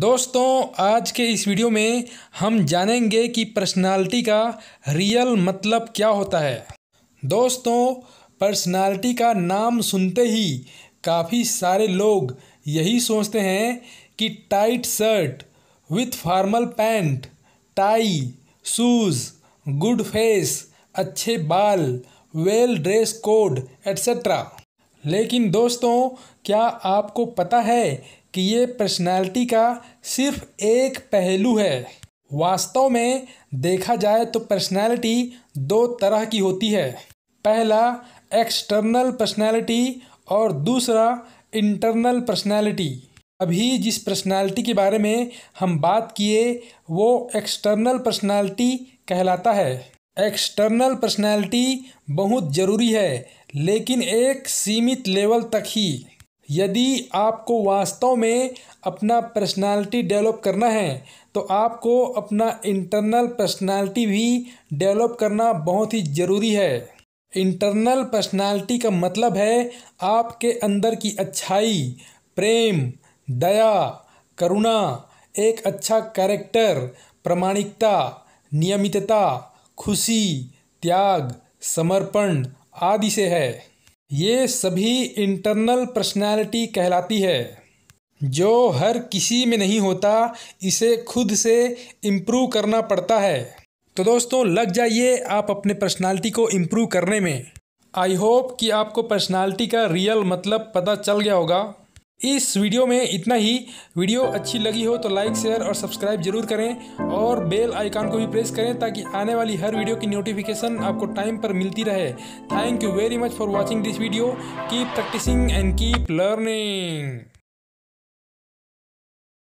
दोस्तों आज के इस वीडियो में हम जानेंगे कि पर्सनालिटी का रियल मतलब क्या होता है दोस्तों पर्सनालिटी का नाम सुनते ही काफ़ी सारे लोग यही सोचते हैं कि tight shirt with formal pant tie shoes good face अच्छे बाल वेल ड्रेस कोड एट्सेट्रा लेकिन दोस्तों क्या आपको पता है कि ये पर्सनैलिटी का सिर्फ एक पहलू है वास्तव में देखा जाए तो पर्सनैलिटी दो तरह की होती है पहला एक्सटर्नल पर्सनैलिटी और दूसरा इंटरनल पर्सनैलिटी अभी जिस पर्सनैलिटी के बारे में हम बात किए वो एक्सटर्नल पर्सनैलिटी कहलाता है एक्सटर्नल पर्सनैलिटी बहुत ज़रूरी है लेकिन एक सीमित लेवल तक ही यदि आपको वास्तव में अपना पर्सनालिटी डेवलप करना है तो आपको अपना इंटरनल पर्सनालिटी भी डेवलप करना बहुत ही ज़रूरी है इंटरनल पर्सनालिटी का मतलब है आपके अंदर की अच्छाई प्रेम दया करुणा एक अच्छा कैरेक्टर प्रामाणिकता नियमितता खुशी त्याग समर्पण आदि से है ये सभी इंटरनल पर्सनालिटी कहलाती है जो हर किसी में नहीं होता इसे खुद से इम्प्रूव करना पड़ता है तो दोस्तों लग जाइए आप अपने पर्सनालिटी को इम्प्रूव करने में आई होप कि आपको पर्सनालिटी का रियल मतलब पता चल गया होगा इस वीडियो में इतना ही वीडियो अच्छी लगी हो तो लाइक शेयर और सब्सक्राइब जरूर करें और बेल आइकन को भी प्रेस करें ताकि आने वाली हर वीडियो की नोटिफिकेशन आपको टाइम पर मिलती रहे thank you very much for watching this video keep practicing and keep learning